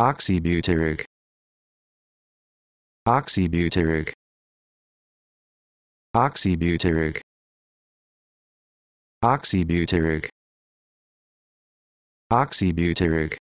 oxybutyric oxybutyric oxybutyric oxybutyric oxybutyric